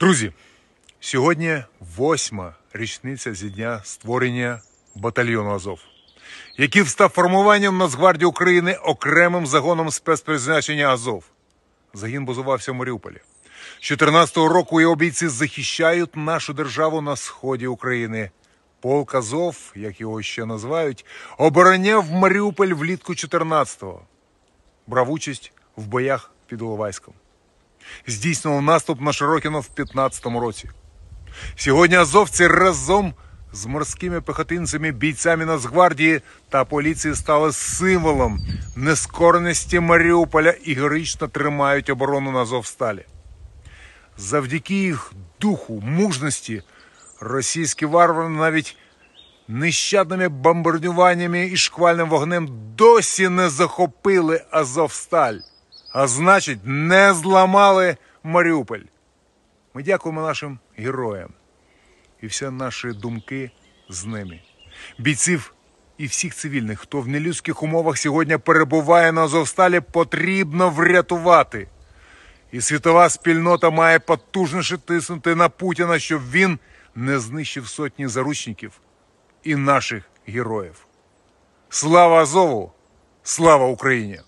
Друзі, сьогодні восьма річниця зі дня створення батальйону Азов, який став формуванням Нацгвардії України окремим загоном спецпризначення Азов. Загін базувався в Маріуполі. З 14-го року його бійці захищають нашу державу на сході України. Полк Азов, як його ще називають, обороняв Маріуполь влітку 14-го. Брав участь в боях під Оловайськом здійснював наступ на Широкіно в 15-му році. Сьогодні азовці разом з морськими пехотинцями, бійцями Нацгвардії та поліції стали символом нескореності Маріуполя і героїчно тримають оборону на Азовсталі. Завдяки їх духу, мужності, російські варвари навіть нещадними бомбардюваннями і шквальним вогнем досі не захопили Азовсталь а значить, не зламали Маріуполь. Ми дякуємо нашим героям і всі наші думки з ними, бійців і всіх цивільних, хто в нелюдських умовах сьогодні перебуває на Азовсталі, потрібно врятувати. І світова спільнота має потужніше тиснути на Путіна, щоб він не знищив сотні заручників і наших героїв. Слава Азову! Слава Україні!